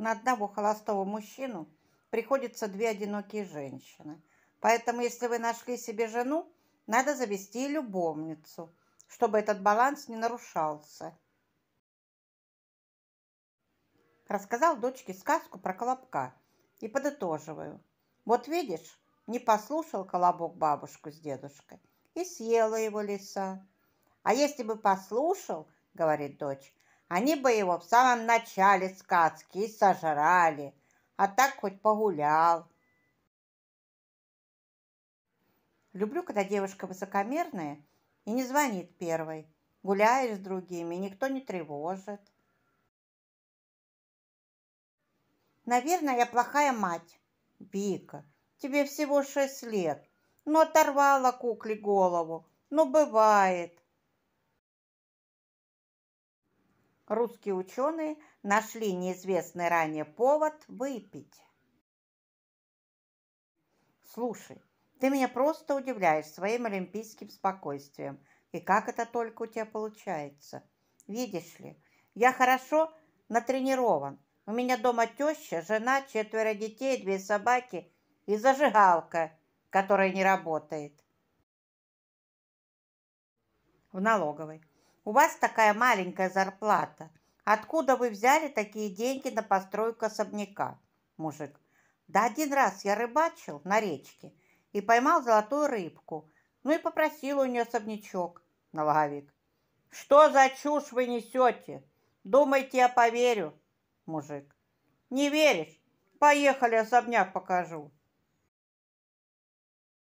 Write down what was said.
на одного холостого мужчину приходится две одинокие женщины. Поэтому, если вы нашли себе жену, надо завести любовницу, чтобы этот баланс не нарушался. Рассказал дочке сказку про колобка и подытоживаю. Вот видишь, не послушал колобок бабушку с дедушкой и съела его лиса. А если бы послушал, говорит дочь, они бы его в самом начале сказки сожрали, а так хоть погулял. Люблю, когда девушка высокомерная и не звонит первой. Гуляешь с другими, никто не тревожит. Наверное, я плохая мать. Вика, тебе всего шесть лет. Ну, оторвала кукле голову. Ну, бывает. русские ученые нашли неизвестный ранее повод выпить. Слушай, ты меня просто удивляешь своим олимпийским спокойствием. И как это только у тебя получается? Видишь ли, я хорошо натренирован. У меня дома теща, жена, четверо детей, две собаки и зажигалка, которая не работает. В налоговой. У вас такая маленькая зарплата. Откуда вы взяли такие деньги на постройку особняка? Мужик. Да один раз я рыбачил на речке и поймал золотую рыбку. Ну и попросил у нее особнячок. Налоговик. Что за чушь вы несете? Думаете, я поверю? Мужик. Не веришь? Поехали, особняк покажу.